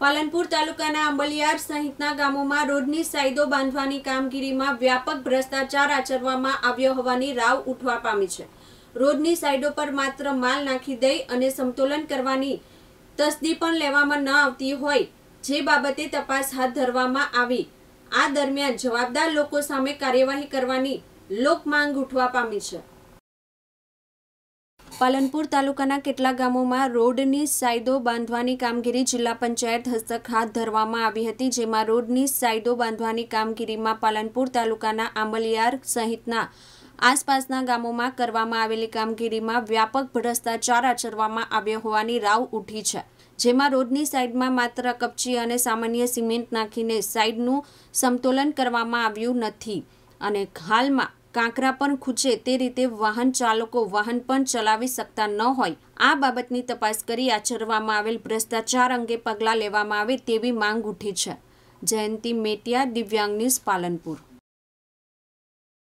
પાલનપુર તાલુકાના અંબલિયાર સહિતના ગામોમાં રોડની સાયદો બાંધવાની કામગીરીમાં વ્યાપક ભ્રષ્ટાચાર આચરવામાં આવ્યો હોવાની રાવ ઉઠવા પામી છે રોડની સાઈડો પર માત્ર માલ નાખી દઈ અને સમતોલન કરવાની તસદી પણ લેવામાં ન આવતી હોય જે બાબતે તપાસ હાથ ધરવામાં આવી આ દરમિયાન જવાબદાર લોકો સામે કાર્યવાહી કરવાની લોકમાંગ ઉઠવા પામી છે પાલનપુર તાલુકાના કેટલાક ગામોમાં રોડની સાયદો બાંધવાની કામગીરી જિલ્લા પંચાયત હસ્તક હાથ ધરવામાં આવી હતી જેમાં રોડની સાયદો બાંધવાની કામગીરીમાં પાલનપુર તાલુકાના આંબલિયાર સહિતના આસપાસના ગામોમાં કરવામાં આવેલી કામગીરીમાં વ્યાપક ભ્રષ્ટાચાર આચરવામાં આવ્યો હોવાની રાવ ઉઠી છે જેમાં રોડની સાઈડમાં માત્ર કપચી અને સામાન્ય સિમેન્ટ નાખીને સાઈડનું સમતોલન કરવામાં આવ્યું નથી અને હાલમાં કાંકરા પણ ખૂચે તે રીતે વાહન ચાલકો વાહન પણ ચલાવી શકતા ન હોય આ બાબતની તપાસ કરી આચરવામાં આવેલ ભ્રષ્ટાચાર અંગે પગલાં લેવામાં આવે તેવી માંગ ઉઠી છે જયંતિ મેટિયા દિવ્યાંગ ન્યૂઝ પાલનપુર